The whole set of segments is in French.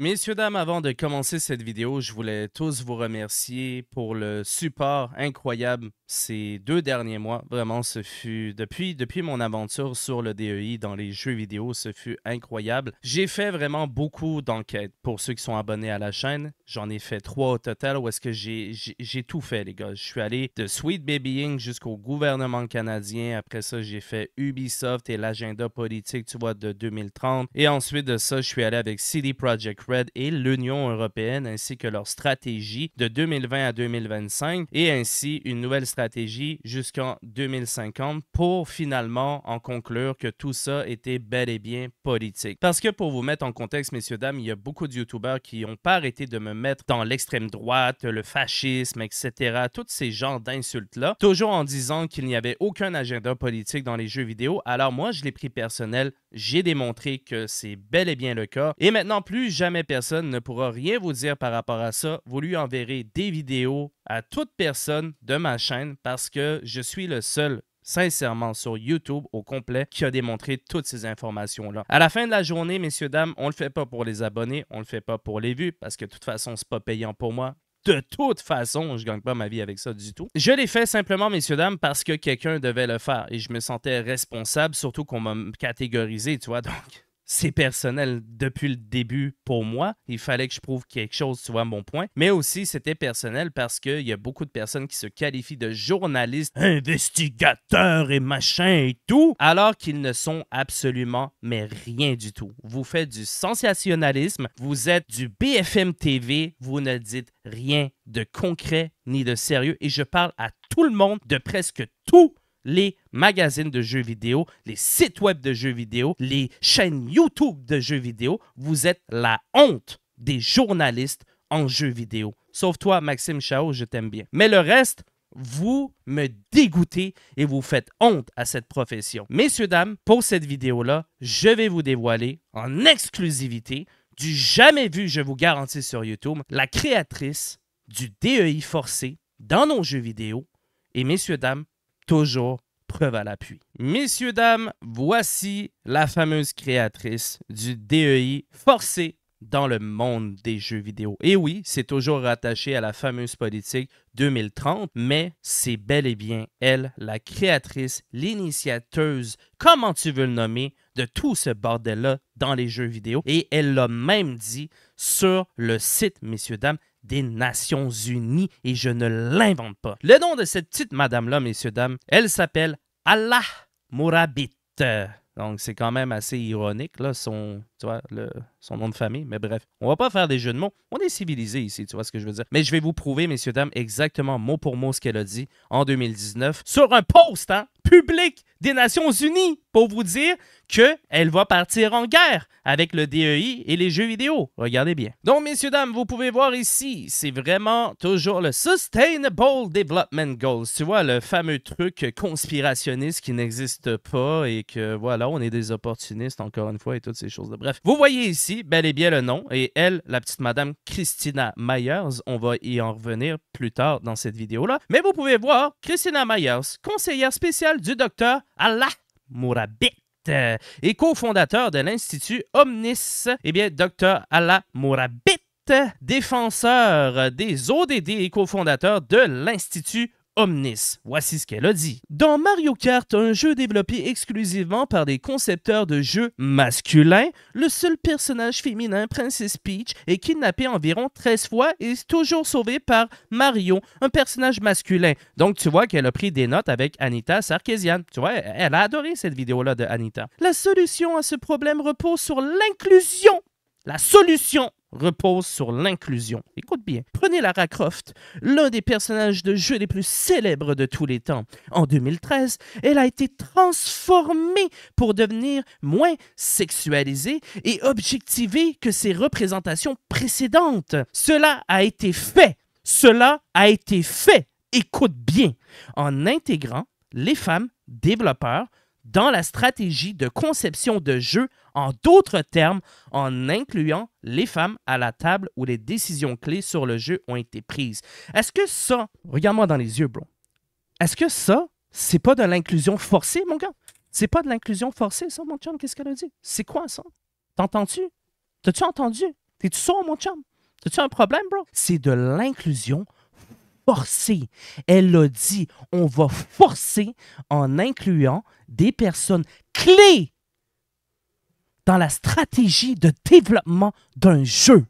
Messieurs, dames, avant de commencer cette vidéo, je voulais tous vous remercier pour le support incroyable ces deux derniers mois, vraiment, ce fut depuis, depuis mon aventure sur le DEI dans les jeux vidéo, ce fut incroyable. J'ai fait vraiment beaucoup d'enquêtes pour ceux qui sont abonnés à la chaîne. J'en ai fait trois au total où est-ce que j'ai tout fait, les gars. Je suis allé de Sweet Babying jusqu'au gouvernement canadien. Après ça, j'ai fait Ubisoft et l'agenda politique, tu vois, de 2030. Et ensuite de ça, je suis allé avec CD Project Red et l'Union européenne ainsi que leur stratégie de 2020 à 2025 et ainsi une nouvelle stratégie stratégie jusqu'en 2050 pour finalement en conclure que tout ça était bel et bien politique. Parce que pour vous mettre en contexte, messieurs, dames, il y a beaucoup de YouTubers qui n'ont pas arrêté de me mettre dans l'extrême droite, le fascisme, etc. Tous ces genres d'insultes-là, toujours en disant qu'il n'y avait aucun agenda politique dans les jeux vidéo. Alors moi, je l'ai pris personnel j'ai démontré que c'est bel et bien le cas. Et maintenant, plus jamais personne ne pourra rien vous dire par rapport à ça. Vous lui enverrez des vidéos à toute personne de ma chaîne parce que je suis le seul sincèrement sur YouTube au complet qui a démontré toutes ces informations-là. À la fin de la journée, messieurs, dames, on le fait pas pour les abonnés, on le fait pas pour les vues parce que de toute façon, c'est pas payant pour moi de toute façon, je gagne pas ma vie avec ça du tout. Je l'ai fait simplement, messieurs, dames, parce que quelqu'un devait le faire et je me sentais responsable, surtout qu'on m'a catégorisé, tu vois. Donc, c'est personnel depuis le début pour moi. Il fallait que je prouve quelque chose, tu vois, mon point. Mais aussi, c'était personnel parce qu'il y a beaucoup de personnes qui se qualifient de journalistes, investigateurs et machin et tout, alors qu'ils ne sont absolument mais rien du tout. Vous faites du sensationnalisme, vous êtes du BFM TV, vous ne dites rien de concret ni de sérieux. Et je parle à tout le monde de presque tout les magazines de jeux vidéo, les sites web de jeux vidéo, les chaînes YouTube de jeux vidéo. Vous êtes la honte des journalistes en jeux vidéo. Sauf toi, Maxime Chao, je t'aime bien. Mais le reste, vous me dégoûtez et vous faites honte à cette profession. Messieurs, dames, pour cette vidéo-là, je vais vous dévoiler en exclusivité du jamais vu, je vous garantis sur YouTube, la créatrice du DEI forcé dans nos jeux vidéo. Et messieurs, dames, toujours preuve à l'appui. Messieurs, dames, voici la fameuse créatrice du DEI forcé dans le monde des jeux vidéo. Et oui, c'est toujours rattaché à la fameuse politique 2030, mais c'est bel et bien elle, la créatrice, l'initiateuse, comment tu veux le nommer, de tout ce bordel-là dans les jeux vidéo. Et elle l'a même dit sur le site, messieurs, dames, des Nations Unies et je ne l'invente pas. Le nom de cette petite madame-là, messieurs, dames, elle s'appelle Allah Mourabit. Euh, donc, c'est quand même assez ironique, là, son, vois le, son nom de famille, mais bref. On va pas faire des jeux de mots. On est civilisé ici, tu vois ce que je veux dire. Mais je vais vous prouver, messieurs, dames, exactement mot pour mot ce qu'elle a dit en 2019 sur un post hein, public des Nations Unies pour vous dire qu'elle va partir en guerre avec le DEI et les jeux vidéo. Regardez bien. Donc, messieurs, dames, vous pouvez voir ici, c'est vraiment toujours le Sustainable Development Goals. Tu vois, le fameux truc conspirationniste qui n'existe pas et que, voilà, on est des opportunistes, encore une fois, et toutes ces choses-là. Bref. Vous voyez ici bel et bien le nom et elle, la petite madame Christina Myers, on va y en revenir plus tard dans cette vidéo-là. Mais vous pouvez voir Christina Myers, conseillère spéciale du docteur Ala Mourabit euh, et cofondateur de l'Institut Omnis, eh bien, Dr. Ala Mourabit défenseur des ODD et cofondateur de l'Institut Omnis. Voici ce qu'elle a dit. Dans Mario Kart, un jeu développé exclusivement par des concepteurs de jeux masculins, le seul personnage féminin, Princess Peach, est kidnappé environ 13 fois et est toujours sauvé par Mario, un personnage masculin. Donc tu vois qu'elle a pris des notes avec Anita Sarkeesian. Tu vois, elle a adoré cette vidéo-là de Anita. La solution à ce problème repose sur l'inclusion. La solution repose sur l'inclusion. Écoute bien, prenez Lara Croft, l'un des personnages de jeu les plus célèbres de tous les temps. En 2013, elle a été transformée pour devenir moins sexualisée et objectivée que ses représentations précédentes. Cela a été fait. Cela a été fait. Écoute bien, en intégrant les femmes développeurs dans la stratégie de conception de jeu, en d'autres termes, en incluant les femmes à la table où les décisions clés sur le jeu ont été prises. Est-ce que ça, regarde-moi dans les yeux, bro, est-ce que ça, c'est pas de l'inclusion forcée, mon gars? C'est pas de l'inclusion forcée, ça, mon chum, qu'est-ce qu'elle a dit? C'est quoi ça? T'entends-tu? T'as-tu entendu? T'es-tu sourd, mon chum? T'as-tu un problème, bro? C'est de l'inclusion forcer. Elle a dit, on va forcer en incluant des personnes clés dans la stratégie de développement d'un jeu.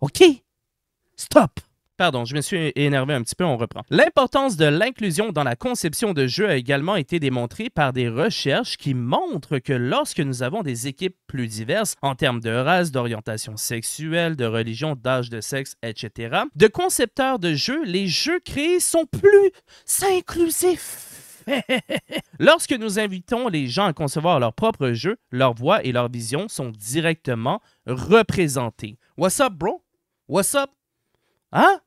OK? Stop! Pardon, je me suis énervé un petit peu, on reprend. L'importance de l'inclusion dans la conception de jeux a également été démontrée par des recherches qui montrent que lorsque nous avons des équipes plus diverses en termes de race, d'orientation sexuelle, de religion, d'âge de sexe, etc., de concepteurs de jeux, les jeux créés sont plus inclusifs. Lorsque nous invitons les gens à concevoir leur propre jeu, leur voix et leur vision sont directement représentées. What's up, bro? What's up? Hein?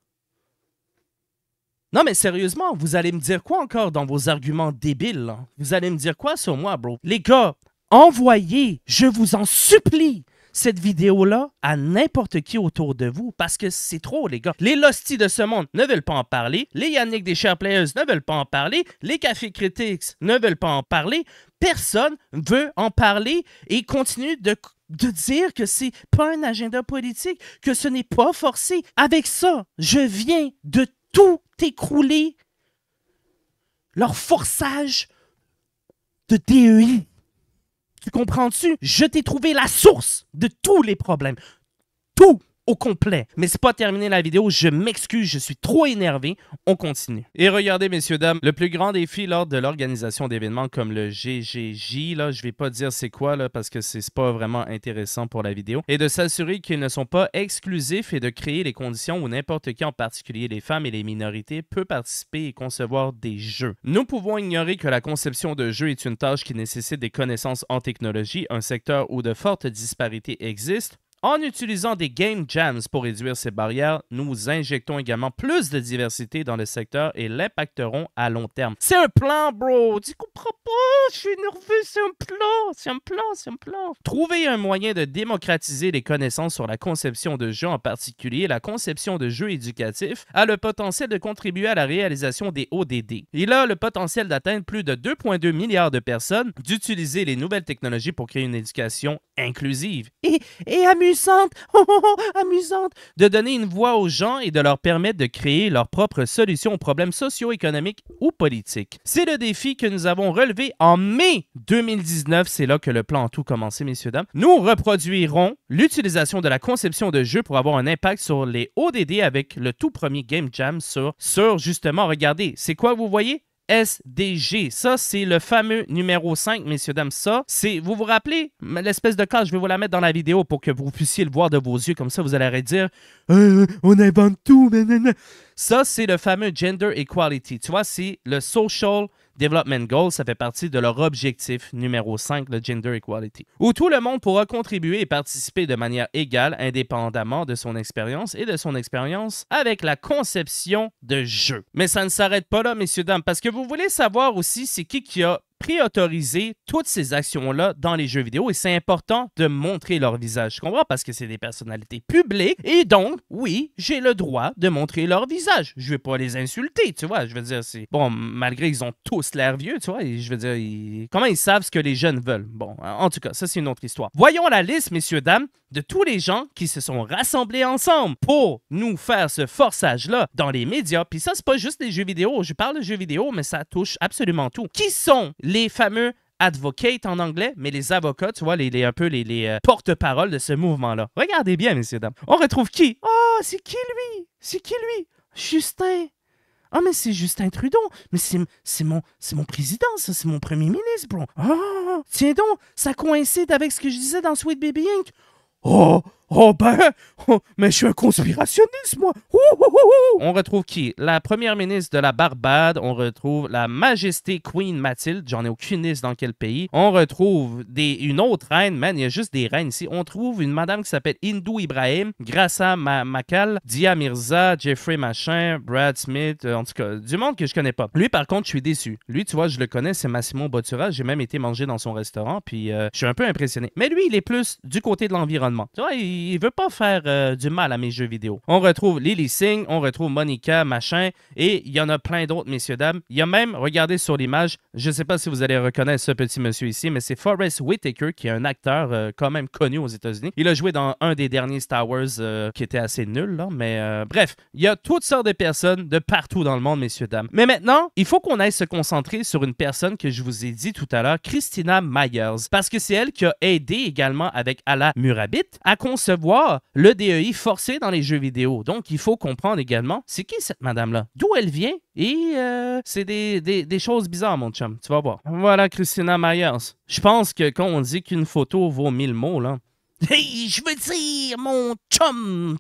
Non, mais sérieusement, vous allez me dire quoi encore dans vos arguments débiles? Hein? Vous allez me dire quoi sur moi, bro? Les gars, envoyez, je vous en supplie, cette vidéo-là à n'importe qui autour de vous parce que c'est trop, les gars. Les losties de ce monde ne veulent pas en parler. Les Yannick des Shareplayers ne veulent pas en parler. Les Café Critics ne veulent pas en parler. Personne veut en parler et continue de, dire que c'est pas un agenda politique, que ce n'est pas forcé. Avec ça, je viens de tout écroulé leur forçage de DEI. Tu comprends-tu? Je t'ai trouvé la source de tous les problèmes. Tout au complet. Mais c'est pas terminé la vidéo, je m'excuse, je suis trop énervé. On continue. Et regardez, messieurs, dames, le plus grand défi lors de l'organisation d'événements comme le GGJ, là, je vais pas dire c'est quoi, là, parce que c'est pas vraiment intéressant pour la vidéo, est de s'assurer qu'ils ne sont pas exclusifs et de créer les conditions où n'importe qui, en particulier les femmes et les minorités, peut participer et concevoir des jeux. Nous pouvons ignorer que la conception de jeux est une tâche qui nécessite des connaissances en technologie, un secteur où de fortes disparités existent, en utilisant des game jams pour réduire ces barrières, nous injectons également plus de diversité dans le secteur et l'impacterons à long terme. C'est un plan, bro. Tu comprends pas? Je suis nerveux. C'est un plan. C'est un plan. C'est un plan. Trouver un moyen de démocratiser les connaissances sur la conception de jeux, en particulier la conception de jeux éducatifs, a le potentiel de contribuer à la réalisation des ODD. Il a le potentiel d'atteindre plus de 2,2 milliards de personnes, d'utiliser les nouvelles technologies pour créer une éducation inclusive et, et amusante amusante, oh, oh, oh, amusante, de donner une voix aux gens et de leur permettre de créer leurs propres solutions aux problèmes socio-économiques ou politiques. C'est le défi que nous avons relevé en mai 2019. C'est là que le plan en tout commencé, messieurs, dames. Nous reproduirons l'utilisation de la conception de jeu pour avoir un impact sur les ODD avec le tout premier Game Jam sur, sur justement, regardez, c'est quoi vous voyez? SDG. Ça, c'est le fameux numéro 5, messieurs, dames. Ça, c'est, vous vous rappelez, l'espèce de cas? je vais vous la mettre dans la vidéo pour que vous puissiez le voir de vos yeux. Comme ça, vous allez dire, euh, euh, on invente tout, mais... » Ça, c'est le fameux Gender Equality. Tu vois, c'est le social Development Goals, ça fait partie de leur objectif numéro 5, le Gender Equality, où tout le monde pourra contribuer et participer de manière égale, indépendamment de son expérience et de son expérience avec la conception de jeu. Mais ça ne s'arrête pas là, messieurs, dames, parce que vous voulez savoir aussi c'est qui qui a préautoriser toutes ces actions-là dans les jeux vidéo et c'est important de montrer leur visage. Je comprends parce que c'est des personnalités publiques et donc, oui, j'ai le droit de montrer leur visage. Je vais pas les insulter, tu vois. Je veux dire, c'est bon, malgré qu'ils ont tous l'air vieux, tu vois. je veux dire, comment ils savent ce que les jeunes veulent? Bon, en tout cas, ça c'est une autre histoire. Voyons la liste, messieurs, dames de tous les gens qui se sont rassemblés ensemble pour nous faire ce forçage-là dans les médias. Puis ça, c'est pas juste les jeux vidéo. Je parle de jeux vidéo, mais ça touche absolument tout. Qui sont les fameux advocates en anglais, mais les avocats, tu vois, les, un peu les, euh, porte-parole de ce mouvement-là. Regardez bien, messieurs, dames. On retrouve qui? Oh, c'est qui lui? C'est qui lui? Justin. Ah, mais c'est Justin Trudeau. Mais c'est mon, mon président, ça. C'est mon premier ministre, bro. Oh, tiens donc, ça coïncide avec ce que je disais dans Sweet Baby Inc. oh Oh ben, oh, mais je suis un conspirationniste, moi. on retrouve qui? La première ministre de la Barbade, on retrouve la majesté Queen Mathilde, j'en ai aucune liste dans quel pays. On retrouve des, une autre reine, man, il y a juste des reines ici. On trouve une madame qui s'appelle Hindou Ibrahim, Grassa Makal, Dia Mirza, Jeffrey Machin, Brad Smith, euh, en tout cas, du monde que je connais pas. Lui, par contre, je suis déçu. Lui, tu vois, je le connais, c'est Massimo Bottura, j'ai même été manger dans son restaurant, puis euh, je suis un peu impressionné. Mais lui, il est plus du côté de l'environnement. Tu vois, il il veut pas faire euh, du mal à mes jeux vidéo. On retrouve Lily Singh, on retrouve Monica, machin, et il y en a plein d'autres, messieurs, dames. Il y a même, regardez sur l'image, je ne sais pas si vous allez reconnaître ce petit monsieur ici, mais c'est Forrest Whitaker, qui est un acteur euh, quand même connu aux États-Unis. Il a joué dans un des derniers Star Wars euh, qui était assez nul, là, mais bref, il y a toutes sortes de personnes de partout dans le monde, messieurs, dames. Mais maintenant, il faut qu'on aille se concentrer sur une personne que je vous ai dit tout à l'heure, Christina Myers, parce que c'est elle qui a aidé également avec Ala Murabit à construire se voir le DEI forcé dans les jeux vidéo. Donc, il faut comprendre également, c'est qui cette madame-là? D'où elle vient? Et euh, c'est des, choses bizarres, mon chum. Tu vas voir. Voilà, Christina Myers. Je pense que quand on dit qu'une photo vaut mille mots, là... je veux dire, mon chum!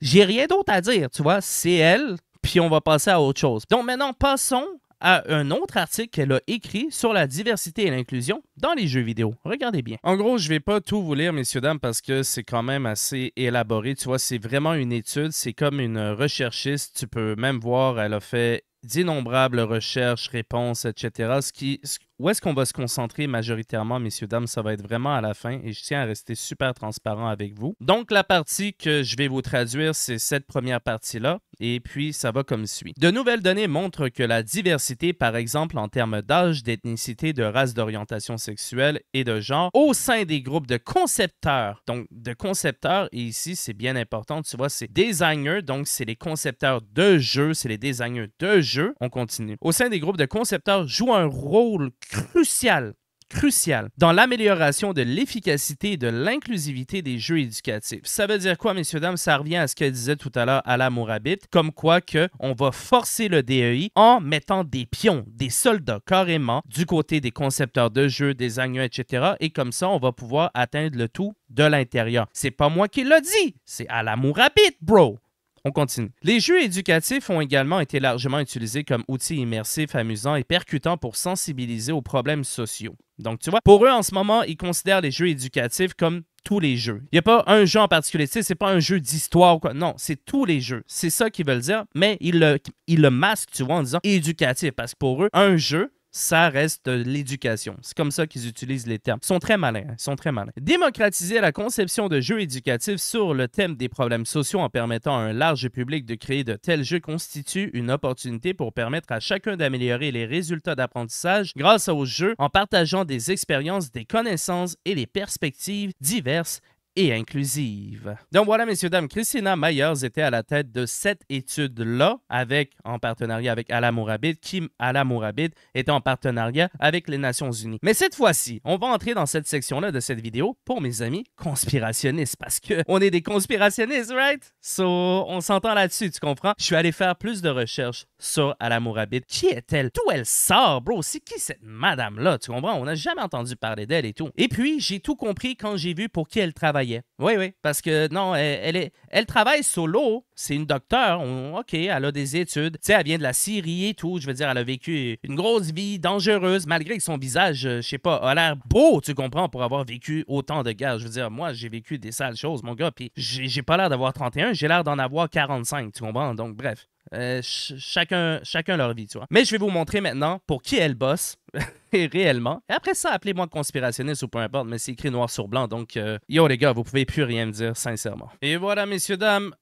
J'ai rien d'autre à dire, tu vois. C'est elle, puis on va passer à autre chose. Donc maintenant, passons à un autre article qu'elle a écrit sur la diversité et l'inclusion dans les jeux vidéo. Regardez bien. En gros, je vais pas tout vous lire, messieurs, dames, parce que c'est quand même assez élaboré. Tu vois, c'est vraiment une étude, c'est comme une recherchiste. Tu peux même voir, elle a fait d'innombrables recherches, réponses, etc. Ce qui, où est-ce qu'on va se concentrer majoritairement, messieurs, dames, ça va être vraiment à la fin et je tiens à rester super transparent avec vous. Donc, la partie que je vais vous traduire, c'est cette première partie-là et puis ça va comme suit. De nouvelles données montrent que la diversité, par exemple en termes d'âge, d'ethnicité, de race, d'orientation sexuelle et de genre, au sein des groupes de concepteurs, donc de concepteurs, et ici c'est bien important, tu vois, c'est designers, donc c'est les concepteurs de jeux, c'est les designers de jeux. On continue. Au sein des groupes de concepteurs joue un rôle crucial crucial dans l'amélioration de l'efficacité et de l'inclusivité des jeux éducatifs. Ça veut dire quoi, messieurs, dames? Ça revient à ce que disait tout à l'heure Alain Mourabit, comme quoi que on va forcer le DEI en mettant des pions, des soldats carrément du côté des concepteurs de jeux, des agneaux, etc. Et comme ça, on va pouvoir atteindre le tout de l'intérieur. C'est pas moi qui l'a dit, c'est Alain Mourabit, bro! On continue. Les jeux éducatifs ont également été largement utilisés comme outils immersifs, amusants et percutants pour sensibiliser aux problèmes sociaux. Donc, tu vois, pour eux, en ce moment, ils considèrent les jeux éducatifs comme tous les jeux. Il n'y a pas un jeu en particulier, tu sais, c'est pas un jeu d'histoire ou quoi. Non, c'est tous les jeux. C'est ça qu'ils veulent dire, mais ils le, ils le masquent, tu vois, en disant éducatif, parce que pour eux, un jeu, ça reste l'éducation. C'est comme ça qu'ils utilisent les termes. Ils sont très malins, hein. ils sont très malins. Démocratiser la conception de jeux éducatifs sur le thème des problèmes sociaux en permettant à un large public de créer de tels jeux constitue une opportunité pour permettre à chacun d'améliorer les résultats d'apprentissage grâce aux jeux en partageant des expériences, des connaissances et des perspectives diverses et inclusive. Donc voilà, messieurs, dames, Christina Myers était à la tête de cette étude-là, avec, en partenariat avec Alamourabid, Kim Alamourabid était en partenariat avec les Nations Unies. Mais cette fois-ci, on va entrer dans cette section-là de cette vidéo pour mes amis conspirationnistes, parce que on est des conspirationnistes, right? So, on s'entend là-dessus, tu comprends? Je suis allé faire plus de recherches sur Alamourabid. Qui est-elle? D'où elle sort, bro? C'est qui cette madame-là? Tu comprends? On n'a jamais entendu parler d'elle et tout. Et puis, j'ai tout compris quand j'ai vu pour qui elle travaille oui, oui, parce que non, elle, est, elle travaille solo. C'est une docteur. OK, elle a des études. Tu sais, elle vient de la Syrie et tout. Je veux dire, elle a vécu une grosse vie dangereuse, malgré que son visage, euh, je sais pas, a l'air beau, tu comprends, pour avoir vécu autant de guerres. Je veux dire, moi, j'ai vécu des sales choses, mon gars. Puis j'ai pas l'air d'avoir 31, j'ai l'air d'en avoir 45, tu comprends? Donc, bref. Euh, chacun, chacun leur vie, tu vois. Mais je vais vous montrer maintenant pour qui elle bosse. réellement. Et après ça, appelez-moi conspirationniste ou peu importe, mais c'est écrit noir sur blanc, donc euh, yo les gars, vous pouvez plus rien me dire, sincèrement. Et voilà, messieurs, dames,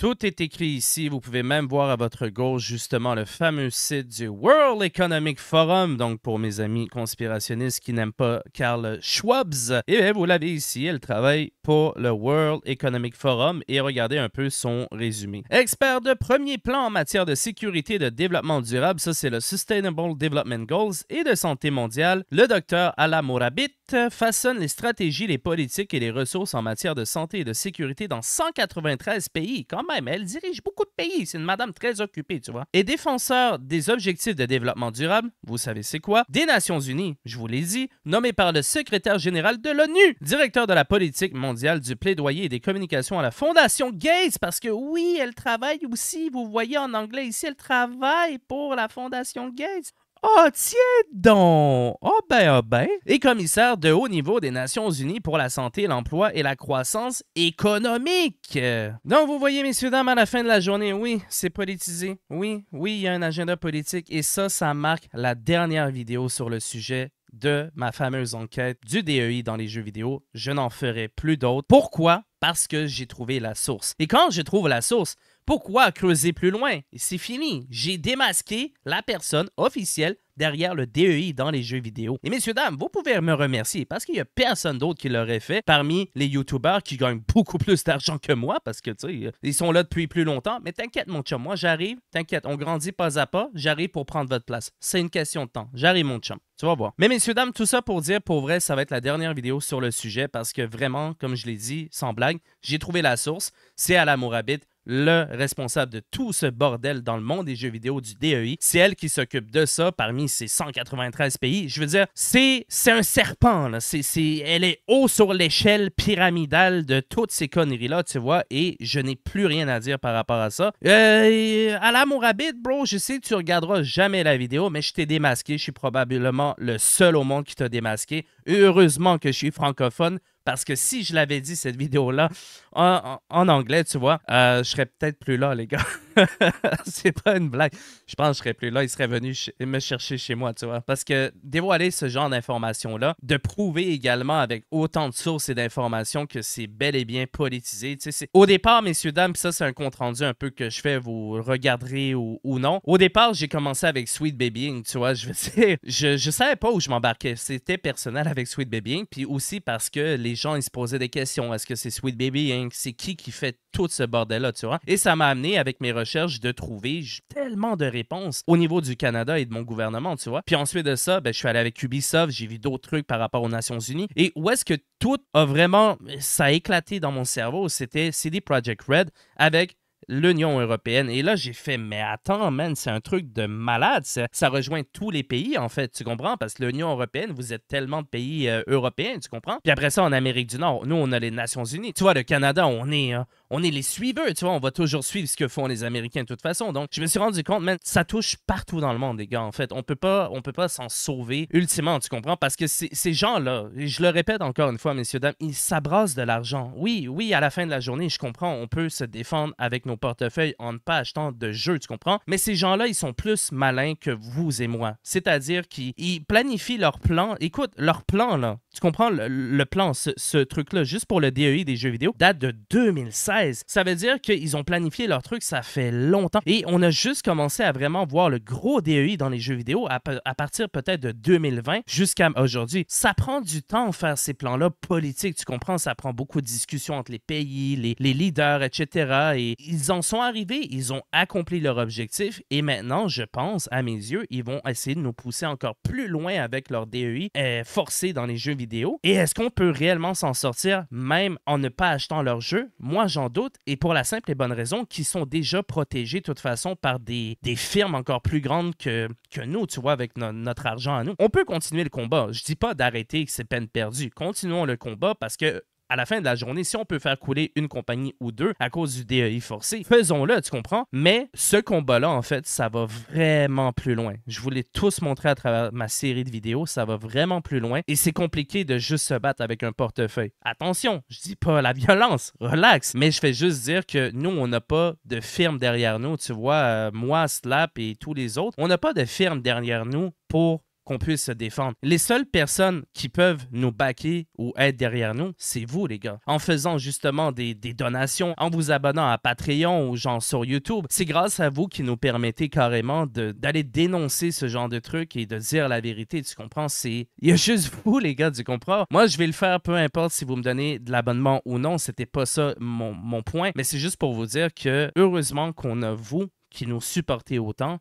tout est écrit ici. Vous pouvez même voir à votre gauche justement le fameux site du World Economic Forum. Donc pour mes amis conspirationnistes qui n'aiment pas Karl Schwab, et eh bien vous l'avez ici. Elle travaille pour le World Economic Forum et regardez un peu son résumé. Expert de premier plan en matière de sécurité et de développement durable, ça c'est le Sustainable Development Goals et de santé mondiale. Le docteur Ala Mourabit façonne les stratégies, les politiques et les ressources en matière de santé et de sécurité dans 193 pays même, elle dirige beaucoup de pays. C'est une madame très occupée, tu vois. Et défenseur des objectifs de développement durable, vous savez c'est quoi, des Nations Unies, je vous l'ai dit, nommé par le secrétaire général de l'ONU, directeur de la politique mondiale du plaidoyer et des communications à la Fondation Gates, parce que oui, elle travaille aussi, vous voyez en anglais ici, elle travaille pour la Fondation Gates. Ah, oh, tiens donc! oh, ben, ah ben! Et commissaire de haut niveau des Nations Unies pour la santé, l'emploi et la croissance économique! Donc, vous voyez, messieurs, dames, à la fin de la journée, oui, c'est politisé. Oui, oui, il y a un agenda politique. Et ça, ça marque la dernière vidéo sur le sujet de ma fameuse enquête du DEI dans les jeux vidéo. Je n'en ferai plus d'autres. Pourquoi? Parce que j'ai trouvé la source. Et quand je trouve la source, pourquoi creuser plus loin? C'est fini. J'ai démasqué la personne officielle derrière le DEI dans les jeux vidéo. Et messieurs, dames, vous pouvez me remercier parce qu'il n'y a personne d'autre qui l'aurait fait parmi les YouTubers qui gagnent beaucoup plus d'argent que moi parce que, tu sais, euh, ils sont là depuis plus longtemps. Mais t'inquiète, mon chum, moi j'arrive, t'inquiète, on grandit pas à pas, j'arrive pour prendre votre place. C'est une question de temps. J'arrive, mon chum. Tu vas voir. Mais messieurs, dames, tout ça pour dire, pour vrai, ça va être la dernière vidéo sur le sujet parce que vraiment, comme je l'ai dit, sans blague, j'ai trouvé la source. C'est à la Mourabit le responsable de tout ce bordel dans le monde des jeux vidéo du DEI. C'est elle qui s'occupe de ça parmi ces 193 pays. Je veux dire, c'est un serpent. Là. c'est elle est haut sur l'échelle pyramidale de toutes ces conneries-là, tu vois, et je n'ai plus rien à dire par rapport à ça. Euh, à l'amour bro, je sais que tu regarderas jamais la vidéo, mais je t'ai démasqué. Je suis probablement le seul au monde qui t'a démasqué. Heureusement que je suis francophone parce que si je l'avais dit, cette vidéo-là, en, anglais, tu vois, euh, je serais peut-être plus là, les gars. c'est pas une blague. Je pense que je serais plus là. Il serait venu me chercher chez moi, tu vois. Parce que dévoiler ce genre d'informations-là, de prouver également avec autant de sources et d'informations que c'est bel et bien politisé. Tu sais, au départ, messieurs, dames, ça, c'est un compte-rendu un peu que je fais, vous regarderez ou, non. Au départ, j'ai commencé avec Sweet Babying, tu vois. Je veux dire, je, je savais pas où je m'embarquais. C'était personnel avec Sweet Babying. Puis aussi parce que les gens, ils se posaient des questions. Est-ce que c'est Sweet Babying? C'est qui qui fait tout ce bordel-là, tu vois. Et ça m'a amené, avec mes recherches, de trouver tellement de réponses au niveau du Canada et de mon gouvernement, tu vois. Puis ensuite de ça, ben, je suis allé avec Ubisoft, j'ai vu d'autres trucs par rapport aux Nations Unies. Et où est-ce que tout a vraiment, ça a éclaté dans mon cerveau, c'était CD Projekt Red avec l'Union européenne. Et là, j'ai fait, mais attends, man, c'est un truc de malade. Ça, ça, rejoint tous les pays, en fait, tu comprends? Parce que l'Union européenne, vous êtes tellement de pays euh, européens, tu comprends? Puis après ça, en Amérique du Nord, nous, on a les Nations unies. Tu vois, le Canada, on est, hein, on est les suiveurs, tu vois, on va toujours suivre ce que font les Américains de toute façon. Donc, je me suis rendu compte, man, ça touche partout dans le monde, les gars, en fait. On peut pas, on peut pas s'en sauver, ultimement, tu comprends? Parce que ces gens-là, je le répète encore une fois, messieurs, dames, ils s'abrasent de l'argent. Oui, oui, à la fin de la journée, je comprends, on peut se défendre avec nos portefeuilles en ne pas achetant de jeux, tu comprends? Mais ces gens-là, ils sont plus malins que vous et moi. C'est-à-dire qu'ils planifient leur plan. Écoute, leur plan, là, tu comprends le, plan, ce, truc-là, juste pour le DEI des jeux vidéo, date de 2016. Ça veut dire qu'ils ont planifié leur truc, ça fait longtemps. Et on a juste commencé à vraiment voir le gros DEI dans les jeux vidéo à, partir peut-être de 2020 jusqu'à aujourd'hui. Ça prend du temps faire ces plans-là politiques, tu comprends? Ça prend beaucoup de discussions entre les pays, les, les leaders, etc. Et ils en sont arrivés, ils ont accompli leur objectif et maintenant, je pense, à mes yeux, ils vont essayer de nous pousser encore plus loin avec leur DEI euh, forcé dans les jeux vidéo et est-ce qu'on peut réellement s'en sortir même en ne pas achetant leur jeu? Moi, j'en doute, et pour la simple et bonne raison qu'ils sont déjà protégés de toute façon par des, firmes encore plus grandes que, que nous, tu vois, avec notre argent à nous. On peut continuer le combat. Je dis pas d'arrêter, que c'est peine perdue. Continuons le combat parce que à la fin de la journée, si on peut faire couler une compagnie ou deux à cause du DEI forcé, faisons-le, tu comprends? Mais ce combat-là, en fait, ça va vraiment plus loin. Je voulais tous montrer à travers ma série de vidéos, ça va vraiment plus loin et c'est compliqué de juste se battre avec un portefeuille. Attention, je dis pas la violence, relax, mais je fais juste dire que nous, on n'a pas de firme derrière nous, tu vois, euh, moi, Slap et tous les autres, on n'a pas de firme derrière nous pour qu'on puisse se défendre. Les seules personnes qui peuvent nous backer ou être derrière nous, c'est vous, les gars. En faisant justement des, des, donations, en vous abonnant à Patreon ou genre sur YouTube, c'est grâce à vous qui nous permettez carrément d'aller dénoncer ce genre de truc et de dire la vérité. Tu comprends? C'est. Il y a juste vous, les gars, tu comprends? Moi, je vais le faire peu importe si vous me donnez de l'abonnement ou non. C'était pas ça mon, mon point. Mais c'est juste pour vous dire que heureusement qu'on a vous qui nous supportez autant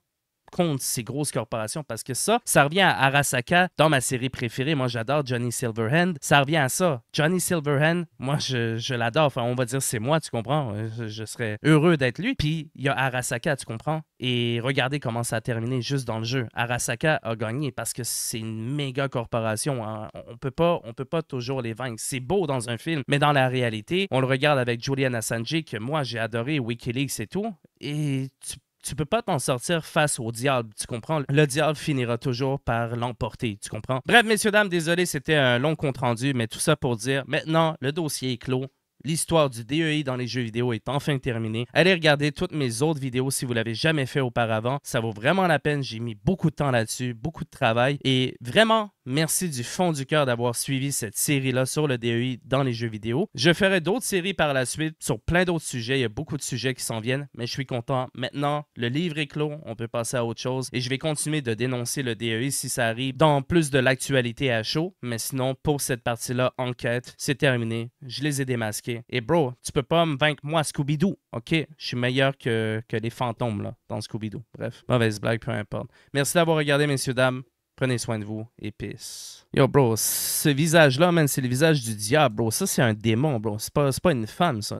contre ces grosses corporations parce que ça, ça revient à Arasaka dans ma série préférée. Moi, j'adore Johnny Silverhand. Ça revient à ça. Johnny Silverhand, moi, je, l'adore. Enfin, on va dire c'est moi, tu comprends. Euh, je, serais heureux d'être lui. Puis, il y a Arasaka, tu comprends. Et regardez comment ça a terminé juste dans le jeu. Arasaka a gagné parce que c'est une méga corporation. Hein. On peut pas, on peut pas toujours les vaincre. C'est beau dans un film, mais dans la réalité, on le regarde avec Julian Assange que moi j'ai adoré WikiLeaks et tout. Et tu tu peux pas t'en sortir face au diable, tu comprends? Le diable finira toujours par l'emporter, tu comprends? Bref, messieurs, dames, désolé, c'était un long compte-rendu, mais tout ça pour dire, maintenant, le dossier est clos. L'histoire du DEI dans les jeux vidéo est enfin terminée. Allez regarder toutes mes autres vidéos si vous l'avez jamais fait auparavant. Ça vaut vraiment la peine. J'ai mis beaucoup de temps là-dessus, beaucoup de travail. Et vraiment, Merci du fond du cœur d'avoir suivi cette série-là sur le DEI dans les jeux vidéo. Je ferai d'autres séries par la suite sur plein d'autres sujets. Il y a beaucoup de sujets qui s'en viennent, mais je suis content. Maintenant, le livre est clos. On peut passer à autre chose. Et je vais continuer de dénoncer le DEI si ça arrive, dans plus de l'actualité à chaud. Mais sinon, pour cette partie-là, enquête, c'est terminé. Je les ai démasqués. Et bro, tu peux pas me vaincre moi, Scooby-Doo. OK, je suis meilleur que, que les fantômes là, dans Scooby-Doo. Bref, mauvaise blague, peu importe. Merci d'avoir regardé, messieurs, dames. Prenez soin de vous. épice. Yo, bro, ce visage-là, man, c'est le visage du diable, bro. Ça, c'est un démon, bro. C'est pas, pas une femme, ça.